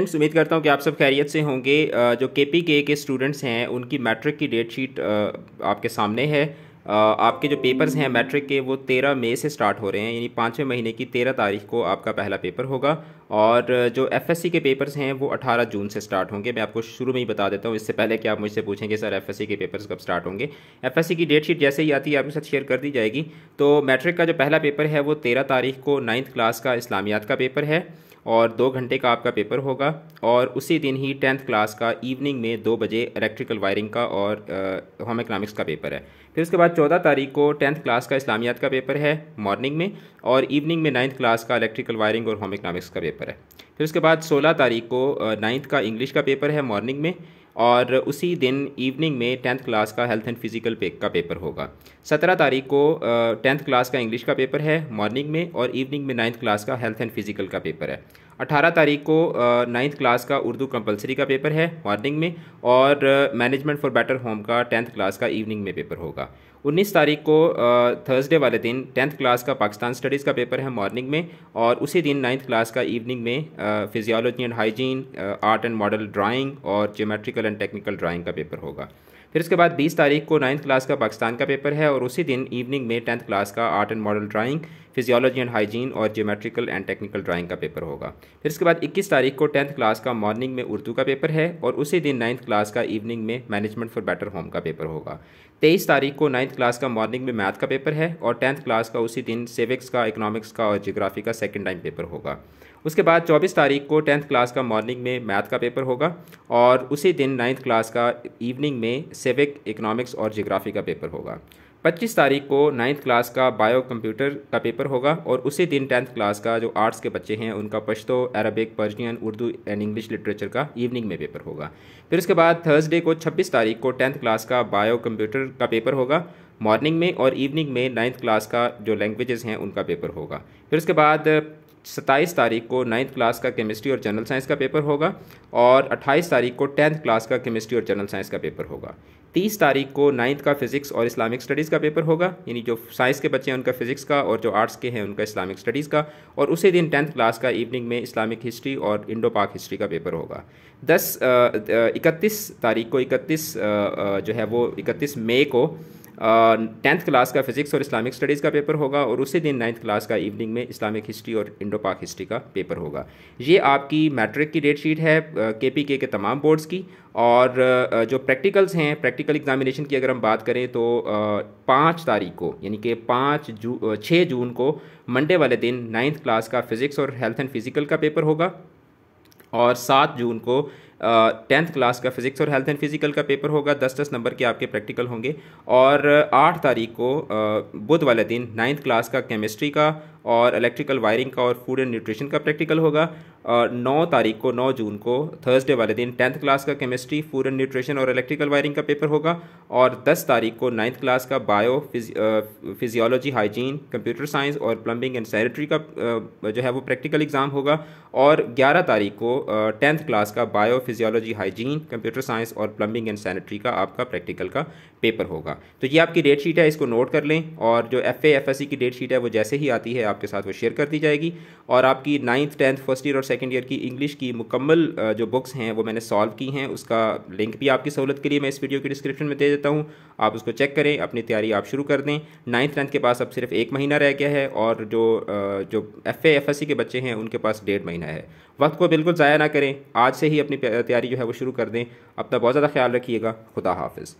friends उम्मीद करता हूँ कि आप सब खैरियत से होंगे जो के पी के के स्टूडेंट्स हैं उनकी मैट्रिक की डेट शीट आपके सामने है आपके जो पेपर्स हैं मैट्रिक के वो तेरह मई से स्टार्ट हो रहे हैं यानी पाँचवें महीने की तेरह तारीख को आपका पहला पेपर होगा और जो एफएससी के पेपर्स हैं वो अठारह जून से स्टार्ट होंगे मैं आपको शुरू में ही बता देता हूँ इससे पहले कि आप मुझसे पूछेंगे सर एफएससी के पेपर्स कब स्टार्ट होंगे एफएससी की डेट शीट जैसे ही आती है आपके साथ शेयर कर दी जाएगी तो मैट्रिक का जो पहला पेपर है वो तेरह तारीख को नाइन्थ क्लास का इस्लामियात का पेपर है और दो घंटे का आपका पेपर होगा और उसी दिन ही टेंथ क्लास का इवनिंग में दो बजे इलेक्ट्रिकल वायरिंग का और होम इकनॉमिक्स का पेपर है फिर उसके बाद चौदह तारीख को टेंथ क्लास का इस्लामियात का पेपर है मॉर्निंग में और इवनिंग में नाइन्थ क्लास का इलेक्ट्रिकल वायरिंग और होम इकनॉमिक्स का पेपर है फिर उसके बाद सोलह तारीख को नाइन्थ का इंग्लिश का पेपर है मॉर्निंग में और उसी दिन इवनिंग में टेंथ क्लास का हेल्थ एंड फिजिकल पे का पेपर होगा सत्रह तारीख को टेंथ क्लास का इंग्लिश का पेपर है मॉर्निंग में और इवनिंग में नाइन्थ क्लास का हेल्थ एंड फिजिकल का पेपर है 18 तारीख को नाइन्थ क्लास का उर्दू कंपलसरी का पेपर है मॉर्निंग में और मैनेजमेंट फॉर बेटर होम का टेंथ क्लास का इवनिंग में पेपर होगा 19 तारीख को थर्सडे वाले दिन टेंथ क्लास का पाकिस्तान स्टडीज़ का पेपर है मॉर्निंग में और उसी दिन नाइन्थ क्लास का इवनिंग में physiology and hygiene art and model drawing और जोमेट्रिकल एंड टेक्निकल ड्राइंग का पेपर होगा फिर उसके बाद 20 तारीख को नाइन्थ क्लास का पाकिस्तान का पेपर है और उसी दिन इवनिंग में टेंथ क्लास का art and model drawing physiology and hygiene और जोमेट्रिकल एंड टेक्निकल ड्राइंग का पेपर होगा फिर इसके बाद इक्कीस तारीख को टेंथ क्लास का मॉर्निंग में उर्दू का पेपर है और उसी दिन नाइन्थ क्लास का इवनिंग में मैनेजमेंट फॉर बेटर होम का पेपर होगा तेईस तारीख को नाइन्थ क्लास का मॉर्निंग में मैथ का पेपर है और टेंथ क्लास का उसी दिन सिविक्स का इकोनॉमिक्स का और जियोग्राफी का सेकेंड टाइम पेपर होगा उसके बाद 24 तारीख को टेंथ क्लास का मॉर्निंग में मैथ का पेपर होगा और उसी दिन नाइन्थ क्लास का इवनिंग में सिविक इकोनॉमिक्स और जियोग्राफी का पेपर होगा 25 तारीख को नाइन्थ क्लास का बायो कंप्यूटर का पेपर होगा और उसी दिन टेंथ क्लास का जो आर्ट्स के बच्चे हैं उनका Pashto Arabic Persian Urdu and English literature का इवनिंग में पेपर होगा फिर उसके बाद थर्सडे को 26 तारीख को टेंथ क्लास का बायो कंप्यूटर का पेपर होगा मॉर्निंग में और इवनिंग में नाइन्थ क्लास का जो लैंग्वेजेस हैं उनका पेपर होगा फिर उसके बाद सत्ताईस तारीख को नाइन्थ क्लास का केमिस्ट्री और जनरल साइंस का पेपर होगा और अट्ठाईस तारीख को टेंथ क्लास का केमिस्ट्री और जनरल साइंस का पेपर होगा तीस तारीख को नाइन्थ का फिजिक्स और इस्लामिक स्टडीज़ का पेपर होगा यानी जो साइंस के बच्चे हैं उनका फिजिक्स का और जो आर्ट्स के हैं उनका इस्लामिक स्टडीज़ का और उसी दिन टेंथ क्लास का इवनिंग में इस्लामिक हिस्ट्री और इंडो पाक हिस्ट्री का पेपर होगा दस इकतीस तारीख को इकतीस जो है वो इकतीस मई को टेंथ क्लास का फिजिक्स और इस्लामिक स्टडीज़ का पेपर होगा और उसी दिन नाइन्थ क्लास का इवनिंग में इस्लामिक हिस्ट्री और इंडो पाक हिस्ट्री का पेपर होगा ये आपकी मैट्रिक की डेट शीट है के पी के के तमाम बोर्ड्स की और जो प्रैक्टिकल्स हैं प्रैक्टिकल एग्जामिनेशन की अगर हम बात करें तो पाँच तारीख को यानी कि पाँच जू छः जून को मंडे वाले दिन नाइन्थ क्लास का फिज़िक्स और हेल्थ एंड फिज़िकल का पेपर होगा और सात जून को टेंथ क्लास का फिजिक्स और हेल्थ एंड फिजिकल का पेपर होगा दस दस नंबर के आपके प्रैक्टिकल होंगे और आठ तारीख को बुध वाले दिन नाइन्थ क्लास का केमिस्ट्री का और इलेक्ट्रिकल वायरिंग का और फूड एंड न्यूट्रिशन का प्रैक्टिकल होगा और नौ तारीख को नौ जून को थर्सडे वाले दिन टेंथ क्लास का केमिस्ट्री फूड एंड न्यूट्रिशन और इलेक्ट्रिकल वायरिंग का पेपर होगा और दस तारीख को नाइन्थ क्लास का bio physiology hygiene computer science और प्लम्बिंग एंड सैनिटरी का जो है वो प्रैक्टिकल एग्ज़ाम होगा और ग्यारह तारीख को टेंथ क्लास का bio physiology hygiene computer science और प्लम्बिंग एंड सैनिटरी का आपका प्रैक्टिकल का पेपर होगा तो ये आपकी डेट शीट है इसको नोट कर लें और जो एफ एफ एस सी की डेट शीट है वो जैसे ही आती है आपके साथ वो शेयर कर दी जाएगी और आपकी नाइन्थ टेंथ फर्स्ट ईयर और सेकेंड ईयर की इंग्लिश की मुकम्मल जो बुक्स हैं वो मैंने सॉल्व की हैं उसका लिंक भी आपकी सहूलत के लिए मैं इस वीडियो के डिस्क्रिप्शन में दे देता हूँ आप उसको चेक करें अपनी तैयारी आप शुरू कर दें नाइन्थ टेंथ के पास अब सिर्फ एक महीना रह गया है और जो जो एफ एफ एस सी के बच्चे हैं उनके पास डेढ़ महीना है वक्त को बिल्कुल ज़ाया ना करें आज से ही अपनी तैयारी जो है वो शुरू कर दें अपना बहुत ज़्यादा ख्याल रखिएगा खुदा हाफिज़